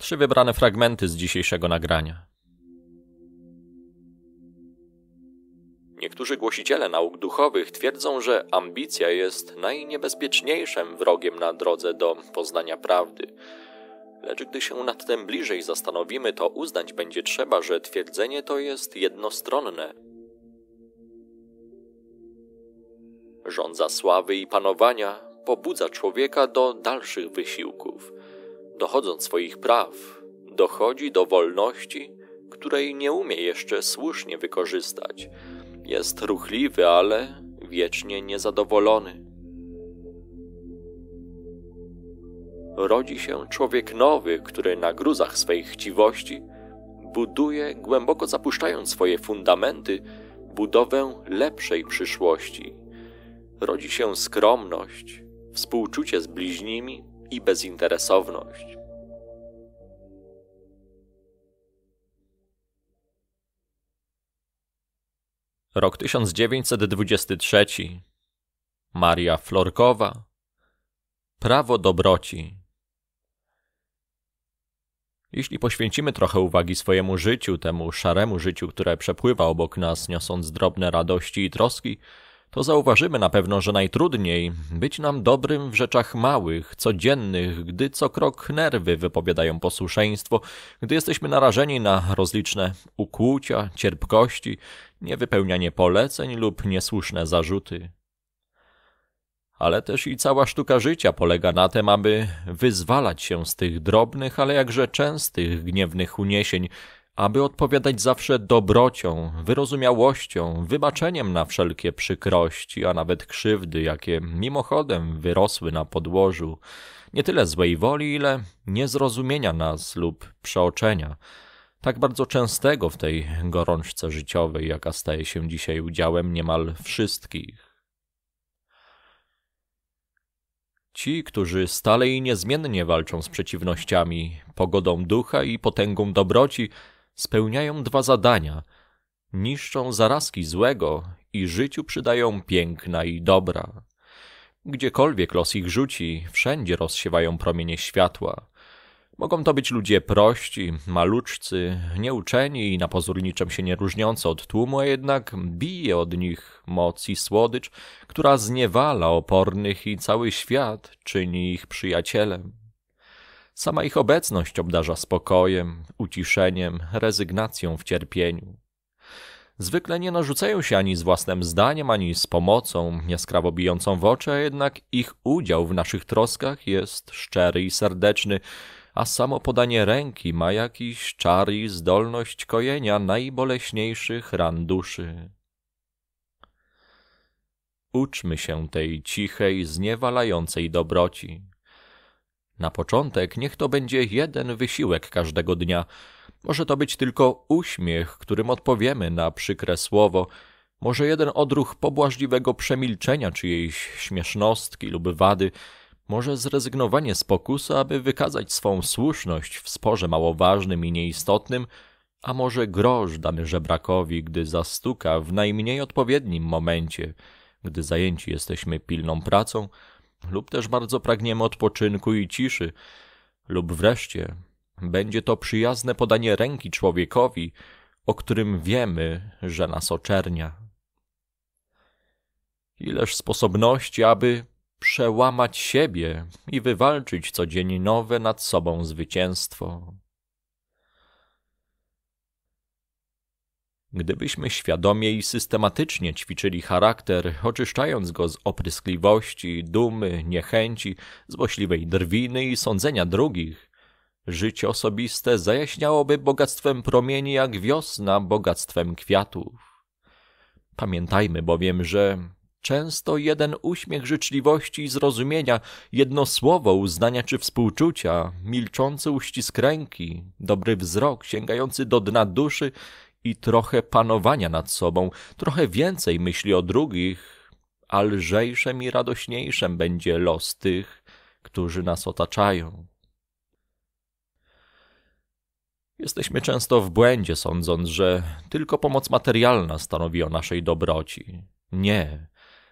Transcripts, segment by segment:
Trzy wybrane fragmenty z dzisiejszego nagrania. Niektórzy głosiciele nauk duchowych twierdzą, że ambicja jest najniebezpieczniejszym wrogiem na drodze do poznania prawdy. Lecz gdy się nad tym bliżej zastanowimy, to uznać będzie trzeba, że twierdzenie to jest jednostronne. Rządza sławy i panowania pobudza człowieka do dalszych wysiłków – dochodząc swoich praw, dochodzi do wolności, której nie umie jeszcze słusznie wykorzystać. Jest ruchliwy, ale wiecznie niezadowolony. Rodzi się człowiek nowy, który na gruzach swej chciwości buduje, głęboko zapuszczając swoje fundamenty, budowę lepszej przyszłości. Rodzi się skromność, współczucie z bliźnimi, i bezinteresowność. Rok 1923. Maria Florkowa. Prawo dobroci. Jeśli poświęcimy trochę uwagi swojemu życiu, temu szaremu życiu, które przepływa obok nas, niosąc drobne radości i troski, to zauważymy na pewno, że najtrudniej być nam dobrym w rzeczach małych, codziennych, gdy co krok nerwy wypowiadają posłuszeństwo, gdy jesteśmy narażeni na rozliczne ukłucia, cierpkości, niewypełnianie poleceń lub niesłuszne zarzuty. Ale też i cała sztuka życia polega na tym, aby wyzwalać się z tych drobnych, ale jakże częstych gniewnych uniesień, aby odpowiadać zawsze dobrocią, wyrozumiałością, wybaczeniem na wszelkie przykrości, a nawet krzywdy, jakie mimochodem wyrosły na podłożu, nie tyle złej woli, ile niezrozumienia nas lub przeoczenia, tak bardzo częstego w tej gorączce życiowej, jaka staje się dzisiaj udziałem niemal wszystkich. Ci, którzy stale i niezmiennie walczą z przeciwnościami, pogodą ducha i potęgą dobroci, spełniają dwa zadania: niszczą zarazki złego i życiu przydają piękna i dobra. Gdziekolwiek los ich rzuci, wszędzie rozsiewają promienie światła. Mogą to być ludzie prości, maluczcy, nieuczeni i na pozór niczym się nie różniący od tłumu, a jednak bije od nich moc i słodycz, która zniewala opornych i cały świat czyni ich przyjacielem. Sama ich obecność obdarza spokojem, uciszeniem, rezygnacją w cierpieniu. Zwykle nie narzucają się ani z własnym zdaniem, ani z pomocą jaskrawo bijącą w oczy, a jednak ich udział w naszych troskach jest szczery i serdeczny, a samo podanie ręki ma jakiś czar i zdolność kojenia najboleśniejszych ran duszy. Uczmy się tej cichej, zniewalającej dobroci. Na początek niech to będzie jeden wysiłek każdego dnia. Może to być tylko uśmiech, którym odpowiemy na przykre słowo, może jeden odruch pobłażliwego przemilczenia czyjejś śmiesznostki lub wady, może zrezygnowanie z pokusu, aby wykazać swą słuszność w sporze mało ważnym i nieistotnym, a może groż dany żebrakowi, gdy zastuka w najmniej odpowiednim momencie, gdy zajęci jesteśmy pilną pracą, lub też bardzo pragniemy odpoczynku i ciszy, lub wreszcie będzie to przyjazne podanie ręki człowiekowi, o którym wiemy, że nas oczernia. Ileż sposobności, aby przełamać siebie i wywalczyć codziennie nowe nad sobą zwycięstwo. Gdybyśmy świadomie i systematycznie ćwiczyli charakter, oczyszczając go z opryskliwości, dumy, niechęci, złośliwej drwiny i sądzenia drugich, życie osobiste zajaśniałoby bogactwem promieni jak wiosna bogactwem kwiatów. Pamiętajmy bowiem, że często jeden uśmiech życzliwości i zrozumienia, jedno słowo uznania czy współczucia, milczący uścisk ręki, dobry wzrok sięgający do dna duszy i trochę panowania nad sobą, trochę więcej myśli o drugich, a lżejszym i radośniejszym będzie los tych, którzy nas otaczają. Jesteśmy często w błędzie, sądząc, że tylko pomoc materialna stanowi o naszej dobroci. Nie.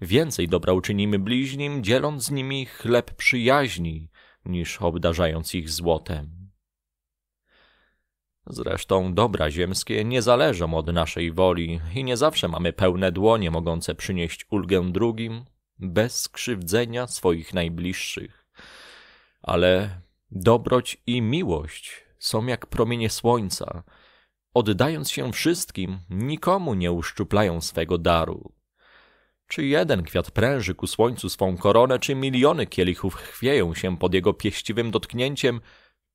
Więcej dobra uczynimy bliźnim, dzieląc z nimi chleb przyjaźni, niż obdarzając ich złotem. Zresztą dobra ziemskie nie zależą od naszej woli i nie zawsze mamy pełne dłonie mogące przynieść ulgę drugim bez skrzywdzenia swoich najbliższych. Ale dobroć i miłość są jak promienie słońca. Oddając się wszystkim, nikomu nie uszczuplają swego daru. Czy jeden kwiat pręży ku słońcu swą koronę, czy miliony kielichów chwieją się pod jego pieściwym dotknięciem –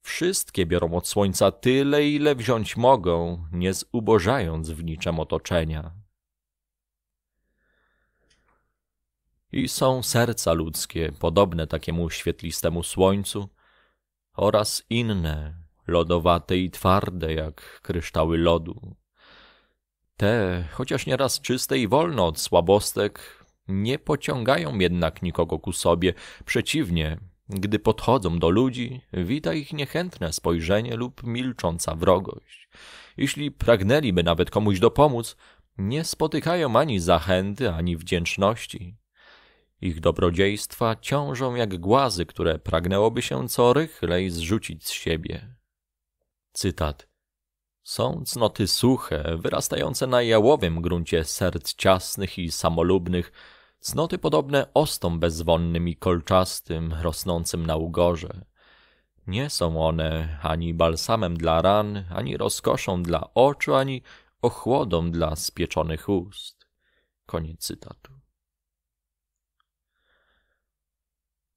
Wszystkie biorą od słońca tyle, ile wziąć mogą, nie zubożając w niczym otoczenia. I są serca ludzkie, podobne takiemu świetlistemu słońcu, oraz inne, lodowate i twarde jak kryształy lodu. Te, chociaż nieraz czyste i wolne od słabostek, nie pociągają jednak nikogo ku sobie, przeciwnie, gdy podchodzą do ludzi, wita ich niechętne spojrzenie lub milcząca wrogość. Jeśli pragnęliby nawet komuś dopomóc, nie spotykają ani zachęty, ani wdzięczności. Ich dobrodziejstwa ciążą jak głazy, które pragnęłoby się co rychlej zrzucić z siebie. Cytat. Są cnoty suche, wyrastające na jałowym gruncie serc ciasnych i samolubnych, Cnoty podobne ostom bezwonnym i kolczastym, rosnącym na ugorze. Nie są one ani balsamem dla ran, ani rozkoszą dla oczu, ani ochłodą dla spieczonych ust. Koniec cytatu.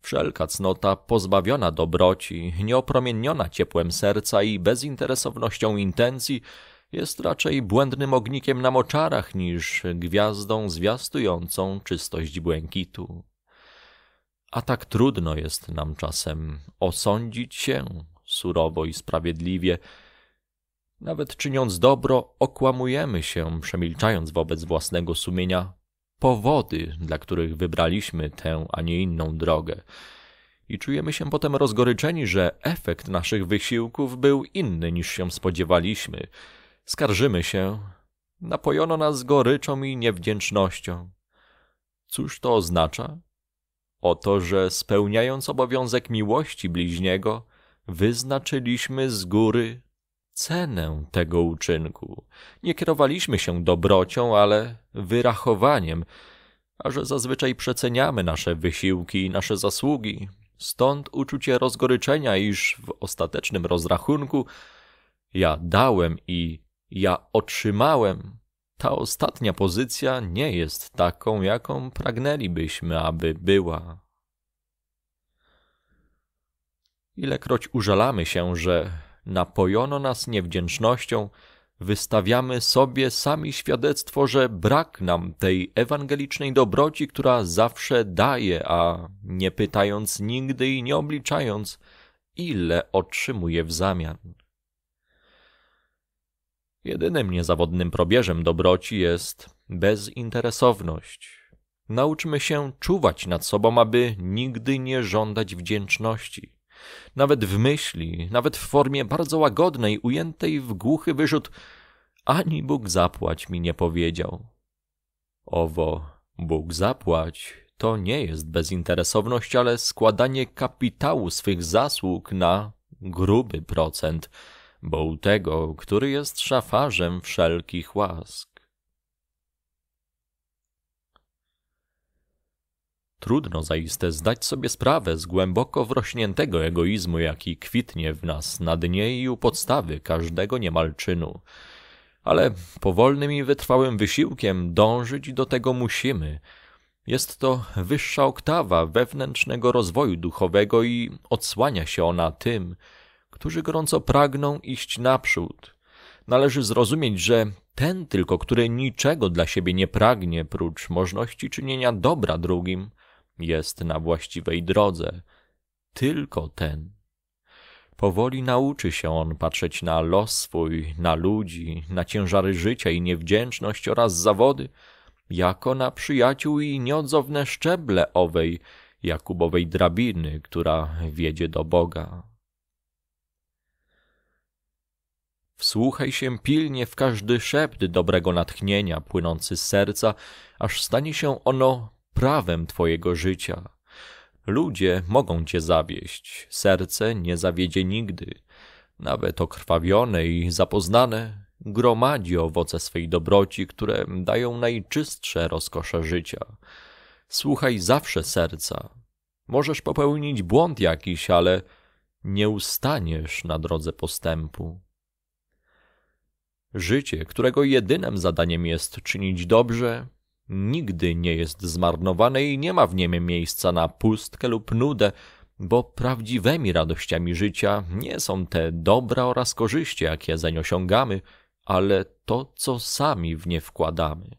Wszelka cnota pozbawiona dobroci, nieopromieniona ciepłem serca i bezinteresownością intencji jest raczej błędnym ognikiem na moczarach niż gwiazdą zwiastującą czystość błękitu. A tak trudno jest nam czasem osądzić się surowo i sprawiedliwie. Nawet czyniąc dobro, okłamujemy się, przemilczając wobec własnego sumienia powody, dla których wybraliśmy tę, a nie inną drogę. I czujemy się potem rozgoryczeni, że efekt naszych wysiłków był inny niż się spodziewaliśmy Skarżymy się. Napojono nas goryczą i niewdzięcznością. Cóż to oznacza? Oto, że spełniając obowiązek miłości bliźniego, wyznaczyliśmy z góry cenę tego uczynku. Nie kierowaliśmy się dobrocią, ale wyrachowaniem, a że zazwyczaj przeceniamy nasze wysiłki i nasze zasługi. Stąd uczucie rozgoryczenia, iż w ostatecznym rozrachunku ja dałem i ja otrzymałem. Ta ostatnia pozycja nie jest taką, jaką pragnęlibyśmy, aby była. Ilekroć użalamy się, że napojono nas niewdzięcznością, wystawiamy sobie sami świadectwo, że brak nam tej ewangelicznej dobroci, która zawsze daje, a nie pytając nigdy i nie obliczając, ile otrzymuje w zamian. Jedynym niezawodnym probierzem dobroci jest bezinteresowność. Nauczmy się czuwać nad sobą, aby nigdy nie żądać wdzięczności. Nawet w myśli, nawet w formie bardzo łagodnej, ujętej w głuchy wyrzut, ani Bóg zapłać mi nie powiedział. Owo, Bóg zapłać to nie jest bezinteresowność, ale składanie kapitału swych zasług na gruby procent bo u tego, który jest szafarzem wszelkich łask. Trudno zaiste zdać sobie sprawę z głęboko wrośniętego egoizmu, jaki kwitnie w nas na dnie i u podstawy każdego niemal czynu. Ale powolnym i wytrwałym wysiłkiem dążyć do tego musimy. Jest to wyższa oktawa wewnętrznego rozwoju duchowego i odsłania się ona tym, którzy gorąco pragną iść naprzód. Należy zrozumieć, że ten tylko, który niczego dla siebie nie pragnie, prócz możliwości czynienia dobra drugim, jest na właściwej drodze. Tylko ten. Powoli nauczy się on patrzeć na los swój, na ludzi, na ciężary życia i niewdzięczność oraz zawody, jako na przyjaciół i nieodzowne szczeble owej Jakubowej drabiny, która wiedzie do Boga. Wsłuchaj się pilnie w każdy szept dobrego natchnienia płynący z serca, aż stanie się ono prawem Twojego życia. Ludzie mogą Cię zawieść, serce nie zawiedzie nigdy. Nawet okrwawione i zapoznane gromadzi owoce swej dobroci, które dają najczystsze rozkosze życia. Słuchaj zawsze serca. Możesz popełnić błąd jakiś, ale nie ustaniesz na drodze postępu. Życie, którego jedynym zadaniem jest czynić dobrze, nigdy nie jest zmarnowane i nie ma w nim miejsca na pustkę lub nudę, bo prawdziwymi radościami życia nie są te dobra oraz korzyści, jakie zeń osiągamy, ale to, co sami w nie wkładamy.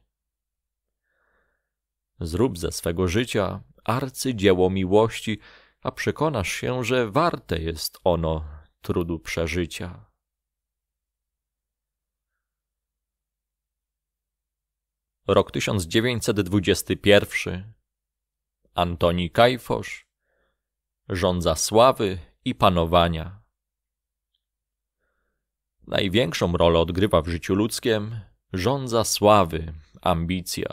Zrób ze swego życia arcydzieło miłości, a przekonasz się, że warte jest ono trudu przeżycia. rok 1921. Antoni Kajfosz, rządza sławy i panowania. Największą rolę odgrywa w życiu ludzkim rządza sławy, ambicja.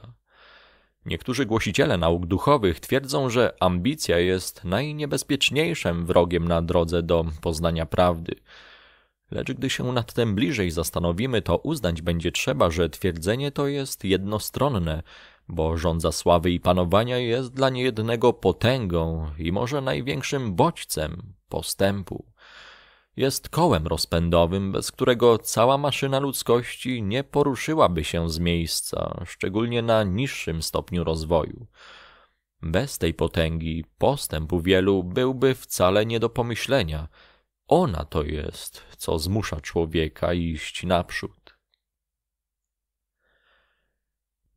Niektórzy głosiciele nauk duchowych twierdzą, że ambicja jest najniebezpieczniejszym wrogiem na drodze do poznania prawdy. Lecz gdy się nad tym bliżej zastanowimy, to uznać będzie trzeba, że twierdzenie to jest jednostronne, bo rządza sławy i panowania jest dla niejednego potęgą i może największym bodźcem postępu. Jest kołem rozpędowym, bez którego cała maszyna ludzkości nie poruszyłaby się z miejsca, szczególnie na niższym stopniu rozwoju. Bez tej potęgi postęp u wielu byłby wcale nie do pomyślenia – ona to jest, co zmusza człowieka iść naprzód.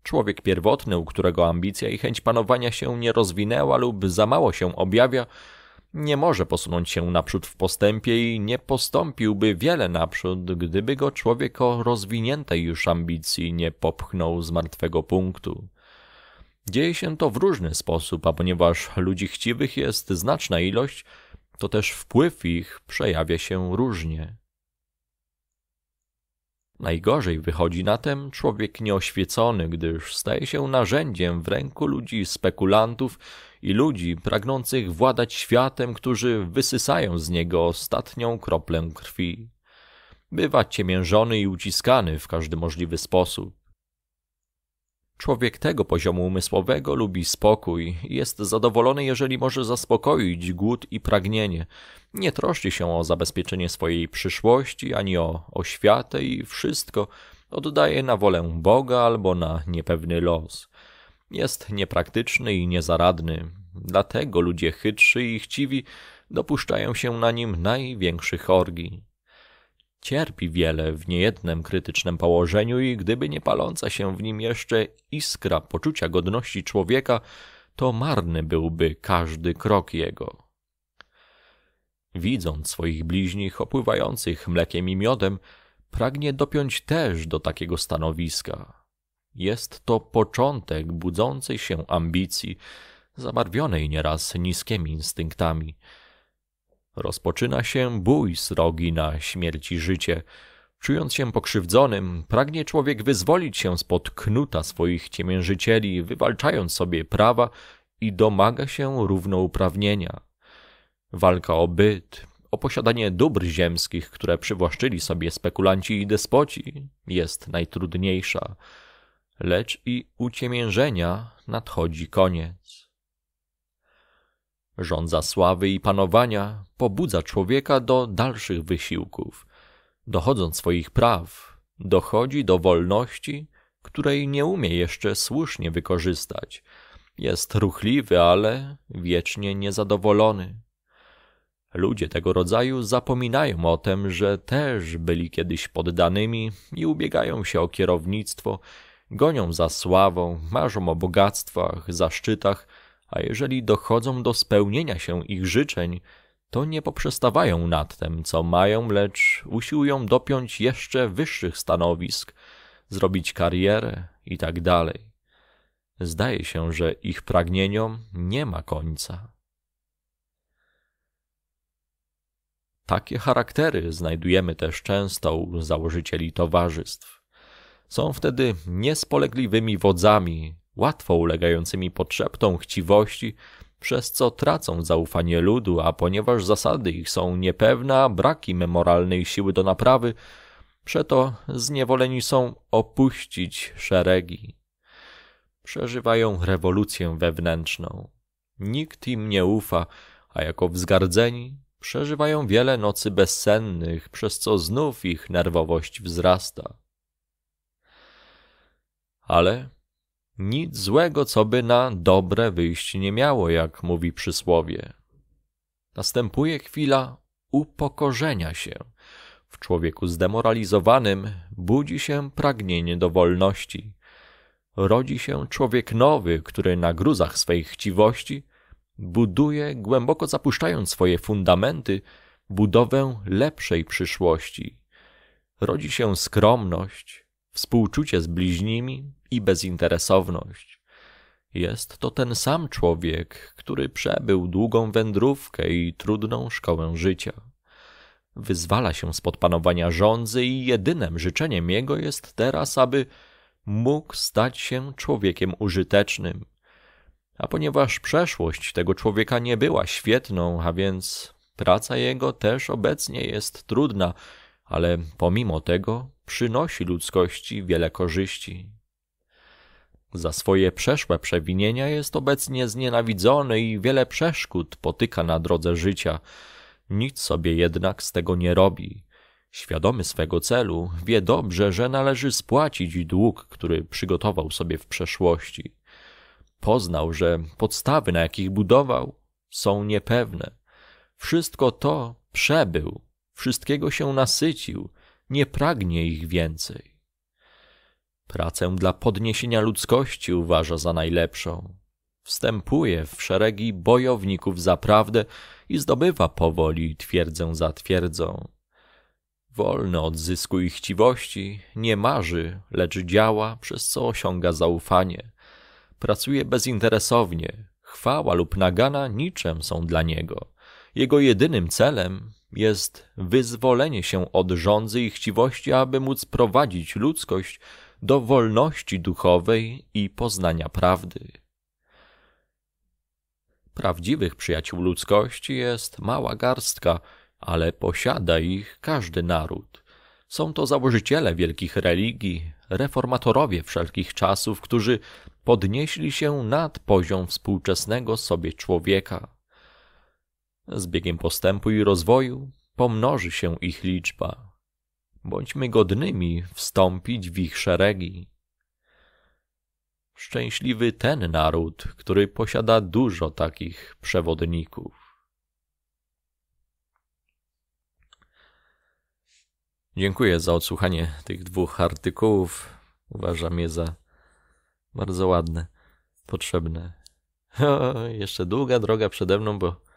Człowiek pierwotny, u którego ambicja i chęć panowania się nie rozwinęła lub za mało się objawia, nie może posunąć się naprzód w postępie i nie postąpiłby wiele naprzód, gdyby go człowiek o rozwiniętej już ambicji nie popchnął z martwego punktu. Dzieje się to w różny sposób, a ponieważ ludzi chciwych jest znaczna ilość, to też wpływ ich przejawia się różnie. Najgorzej wychodzi na tem człowiek nieoświecony, gdyż staje się narzędziem w ręku ludzi spekulantów i ludzi pragnących władać światem, którzy wysysają z niego ostatnią kroplę krwi. Bywa ciemiężony i uciskany w każdy możliwy sposób. Człowiek tego poziomu umysłowego lubi spokój i jest zadowolony, jeżeli może zaspokoić głód i pragnienie. Nie troszczy się o zabezpieczenie swojej przyszłości, ani o oświatę i wszystko oddaje na wolę Boga albo na niepewny los. Jest niepraktyczny i niezaradny. Dlatego ludzie chytrzy i chciwi dopuszczają się na nim największych orgii. Cierpi wiele w niejednym krytycznym położeniu i gdyby nie paląca się w nim jeszcze iskra poczucia godności człowieka, to marny byłby każdy krok jego. Widząc swoich bliźnich opływających mlekiem i miodem, pragnie dopiąć też do takiego stanowiska. Jest to początek budzącej się ambicji, zabarwionej nieraz niskimi instynktami – Rozpoczyna się bój srogi na śmierć i życie. Czując się pokrzywdzonym, pragnie człowiek wyzwolić się spod knuta swoich ciemiężycieli, wywalczając sobie prawa i domaga się równouprawnienia. Walka o byt, o posiadanie dóbr ziemskich, które przywłaszczyli sobie spekulanci i despoci, jest najtrudniejsza. Lecz i uciemiężenia nadchodzi koniec. Rządza sławy i panowania pobudza człowieka do dalszych wysiłków. Dochodząc swoich praw, dochodzi do wolności, której nie umie jeszcze słusznie wykorzystać. Jest ruchliwy, ale wiecznie niezadowolony. Ludzie tego rodzaju zapominają o tym, że też byli kiedyś poddanymi i ubiegają się o kierownictwo, gonią za sławą, marzą o bogactwach, zaszczytach, a jeżeli dochodzą do spełnienia się ich życzeń, to nie poprzestawają nad tym, co mają, lecz usiłują dopiąć jeszcze wyższych stanowisk, zrobić karierę itd. Tak Zdaje się, że ich pragnieniom nie ma końca. Takie charaktery znajdujemy też często u założycieli towarzystw. Są wtedy niespolegliwymi wodzami, łatwo ulegającymi podszeptom chciwości, przez co tracą zaufanie ludu, a ponieważ zasady ich są niepewne, a brak moralnej siły do naprawy, przeto zniewoleni są opuścić szeregi. Przeżywają rewolucję wewnętrzną. Nikt im nie ufa, a jako wzgardzeni przeżywają wiele nocy bezsennych, przez co znów ich nerwowość wzrasta. Ale nic złego, co by na dobre wyjść nie miało, jak mówi przysłowie. Następuje chwila upokorzenia się. W człowieku zdemoralizowanym budzi się pragnienie do wolności. Rodzi się człowiek nowy, który na gruzach swej chciwości buduje, głęboko zapuszczając swoje fundamenty, budowę lepszej przyszłości. Rodzi się skromność, współczucie z bliźnimi, i bezinteresowność. Jest to ten sam człowiek, który przebył długą wędrówkę i trudną szkołę życia. Wyzwala się spod panowania żądzy i jedynym życzeniem jego jest teraz, aby mógł stać się człowiekiem użytecznym. A ponieważ przeszłość tego człowieka nie była świetną, a więc praca jego też obecnie jest trudna, ale pomimo tego przynosi ludzkości wiele korzyści. Za swoje przeszłe przewinienia jest obecnie znienawidzony i wiele przeszkód potyka na drodze życia. Nic sobie jednak z tego nie robi. Świadomy swego celu, wie dobrze, że należy spłacić dług, który przygotował sobie w przeszłości. Poznał, że podstawy, na jakich budował, są niepewne. Wszystko to przebył, wszystkiego się nasycił, nie pragnie ich więcej. Pracę dla podniesienia ludzkości uważa za najlepszą. Wstępuje w szeregi bojowników za prawdę i zdobywa powoli twierdzę za twierdzą. Wolny od zysku i chciwości, nie marzy, lecz działa, przez co osiąga zaufanie. Pracuje bezinteresownie, chwała lub nagana niczym są dla niego. Jego jedynym celem jest wyzwolenie się od rządzy i chciwości, aby móc prowadzić ludzkość do wolności duchowej i poznania prawdy. Prawdziwych przyjaciół ludzkości jest mała garstka, ale posiada ich każdy naród. Są to założyciele wielkich religii, reformatorowie wszelkich czasów, którzy podnieśli się nad poziom współczesnego sobie człowieka. Z biegiem postępu i rozwoju pomnoży się ich liczba. Bądźmy godnymi wstąpić w ich szeregi. Szczęśliwy ten naród, który posiada dużo takich przewodników. Dziękuję za odsłuchanie tych dwóch artykułów. Uważam je za bardzo ładne, potrzebne. O, jeszcze długa droga przede mną, bo